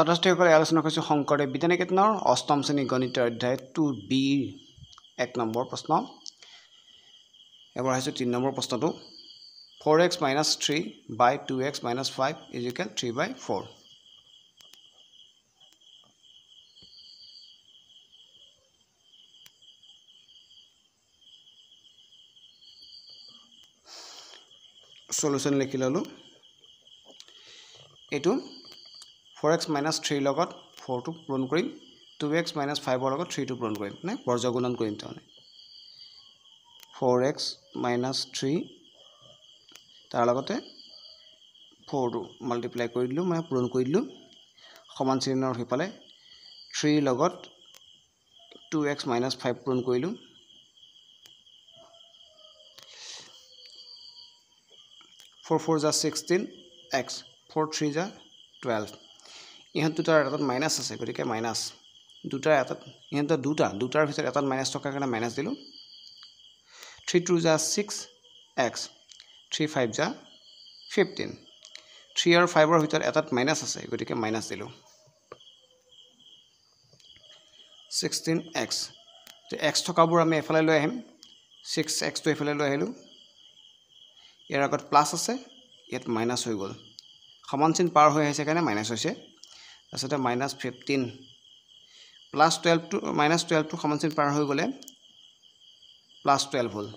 ছাত্ৰ আলোচনা কৰিছোঁ শংকৰদেৱ বিদ্যানিকেতনৰ অষ্টম শ্ৰেণী গণিত অধ্যায় টু বি এক নম্বৰ প্ৰশ্ন এবাৰ আহিছোঁ তিনি নম্বৰ প্ৰশ্নটো four x minus three by two x minus five equal three by four solution লিখি ল'লোঁ এইটো ফ'ৰ এক্স মাইনাছ থ্ৰীৰ লগত ফ'ৰটো পূৰণ কৰিম টু এক্স মাইনাছ ফাইভৰ লগত থ্ৰীটো পূৰণ কৰিম মানে বৰ্জগুণন কৰিম তাৰমানে ফ'ৰ এক্স মাইনাছ থ্ৰী তাৰ লগতে ফ'ৰটো মাল্টিপ্লাই কৰি দিলোঁ মানে পূৰণ কৰি দিলোঁ সমান চিহ্নৰ সেইফালে থ্ৰীৰ লগত টু এক্স মাইনাছ ফাইভ পূৰণ কৰিলোঁ ফ'ৰ ফ'ৰ জা ছিক্সটিন এক্স ফ'ৰ থ্ৰী জা টুৱেল্ভ ইহঁত দুটাৰ এটাত মাইনাছ আছে গতিকে মাইনাছ দুটাৰ এটাত ইহঁতৰ দুটা দুটাৰ ভিতৰত এটাত মাইনাছ থকাৰ কাৰণে মাইনাছ দিলোঁ থ্ৰী টু জা ছিক্স এক্স থ্ৰী ফাইভ জা ফিফটিন থ্ৰী আৰু ফাইভৰ ভিতৰত এটাত মাইনাছ আছে গতিকে মাইনাছ দিলোঁ ছিক্সটিন এক্স এক্স থকাবোৰ আমি এফালে লৈ আহিম ছিক্স এক্সটো এইফালে লৈ আহিলোঁ ইয়াৰ আগত প্লাছ আছে ইয়াত মাইনাছ হৈ গ'ল সমান চিন পাৰ হৈ আহিছে কাৰণে মাইনাছ হৈছে আচলতে মাইনাছ ফিফটিন প্লাছ টুৱেলভটো মাইনাছ টুৱেলভটো সমানচিন পাৰ হৈ গ'লে প্লাছ টুৱেলভ হ'ল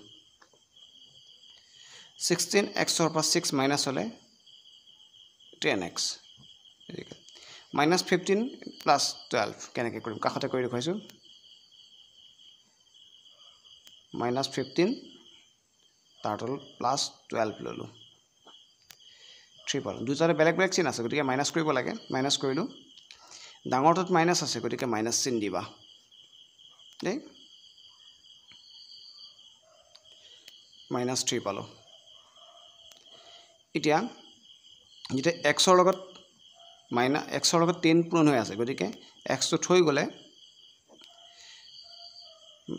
ছিক্সটিন এক্সৰ পৰা ছিক্স মাইনাছ হ'লে ten x minus fifteen plus twelve কেনেকৈ কৰিম কাষতে কৰি দেখুৱাইছোঁ মাইনাছ ফিফটিন তাৰ তলত প্লাছ টুৱেলভ ল'লোঁ থ্ৰী পালোঁ দুইটাৰে বেলেগ বেলেগ চিন আছে গতিকে মাইনাছ কৰিব লাগে মাইনাছ কৰিলোঁ ডাঙৰটোত মাইনাছ আছে গতিকে মাইনাছ চিন দিবা দেই মাইনাছ থ্ৰী পালোঁ এতিয়া যেতিয়া এক্সৰ লগত মাইনা এক্সৰ লগত টেন পূৰণ হৈ আছে গতিকে এক্সটো থৈ গ'লে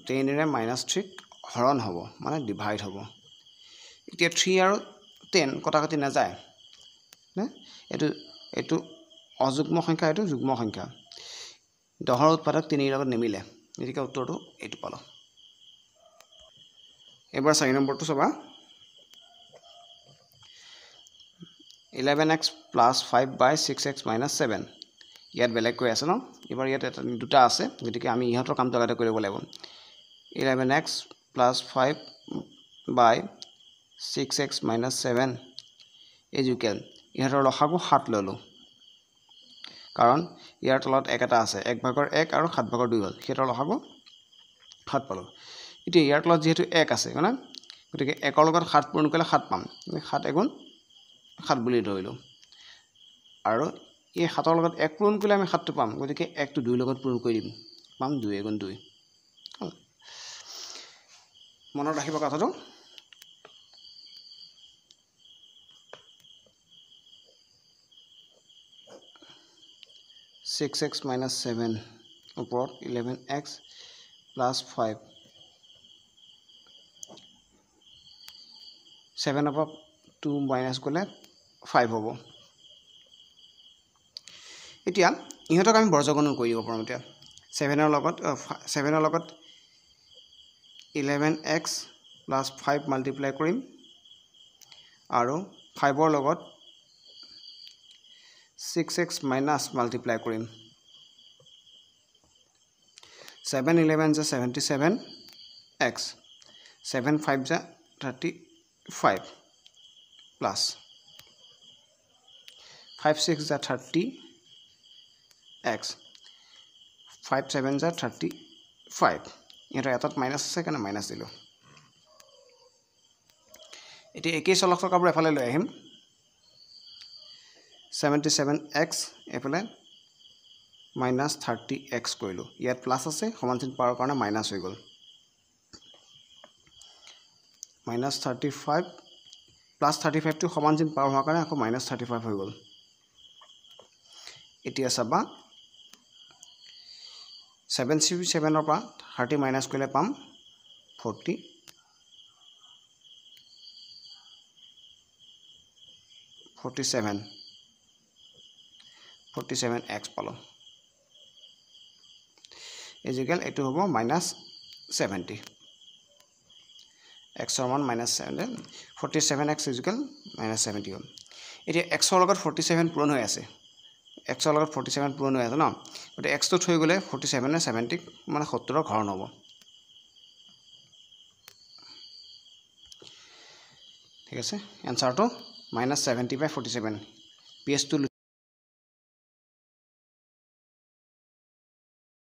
টেনেৰে মাইনাছ থ্ৰীক হৰণ হ'ব মানে ডিভাইড হ'ব এতিয়া থ্ৰী আৰু টেন কটা কটাকটি নাযায় নে এইটো এইটো অযুগ্ম সংখ্যা এইটো যুগ্ম সংখ্যা দহৰ উৎপাদক তিনিৰ লগত নিমিলে গতিকে উত্তৰটো এইটো পালোঁ এইবাৰ চাৰি নম্বৰটো চাবা eleven x plus five by six x minus seven ইয়াত বেলেগ কৈ আছে ন এইবাৰ ইয়াত এটা দুটা আছে গতিকে আমি ইহঁতৰ কামটো আগতে কৰিব লাগিব eleven x plus five by six x minus seven is you can ইহঁতৰ লসাগু সাত ল'লোঁ কাৰণ ইয়াৰ তলত এক এটা আছে এক ভাগৰ এক আৰু সাত ভাগৰ দুই হ'ল সিহঁতৰ লসাগু সাত পালোঁ এতিয়া ইয়াৰ তলত যিহেতু এক আছে মানে গতিকে একৰ লগত সাত পূৰণ কৰিলে সাত পাম আমি সাত এগুণ সাত বুলি ধৰিলোঁ আৰু এই সাতৰ লগত এক পূৰণ কৰিলে আমি সাতটো পাম গতিকে একটো দুইৰ লগত পূৰণ কৰি দিম পাম দুই এগুণ দুই মনত ৰাখিব কথাটো सिक्स एक्स माइनास सेवेन ऊपर eleven x plus five seven ऊपर टू माइनास गए फाइव हम इतना इतक आम बर्जगणन कर सेवेनर लगत सेवेनर eleven x plus five multiply कर फाइवर लगता ছিক্স এক্স মাইনাছ মাল্টিপ্লাই কৰিম ছেভেন ইলেভেন জা seventy seven x seven five জা thirty five plus five six জা থাৰ্টি এক্স ফাইভ ছেভেন জা থাৰ্টি ফাইভ ইহঁতৰ এটাত মাইনাছ আছে কাৰণে মাইনাছ দিলোঁ এতিয়া একেই চলক চলকাবোৰ এফালে লৈ আহিম ছেভেণ্টি ছেভেন এক্স এইফালে মাইনাছ থাৰ্টি এক্স কৰিলোঁ ইয়াত প্লাছ আছে সমান চিন পাৱাৰ কাৰণে মাইনাছ হৈ গ'ল minus thirty five plus thirty ফাইভটো সমান চিন পাৱাৰ হোৱাৰ কাৰণে আকৌ মাইনাছ থাৰ্টি ফাইভ হৈ গ'ল এতিয়া চাবা ছেভেন চি ছেভেনৰ পৰা থাৰ্টি মাইনাছ কৰিলে পাম forty forty seven forty seven x পালোঁ এজিকেল এইটো হ'ব মাইনাছ ছেভেণ্টি এক্সৰ মান minus seventy forty seven x equal minus seventy হ'ল এতিয়া এক্সৰ লগত ফৰ্টি ছেভেন পূৰণ হৈ আছে এক্সৰ লগত ফৰ্টি ছেভেন পূৰণ হৈ আছে ন গতিকে এক্সটো থৈ গ'লে ফৰ্টি ছেভেনে ছেভেণ্টিক মানে সত্তৰৰ ঘৰণ হ'ব ঠিক আছে এনচাৰটো minus seventy by forty seven P এইচটো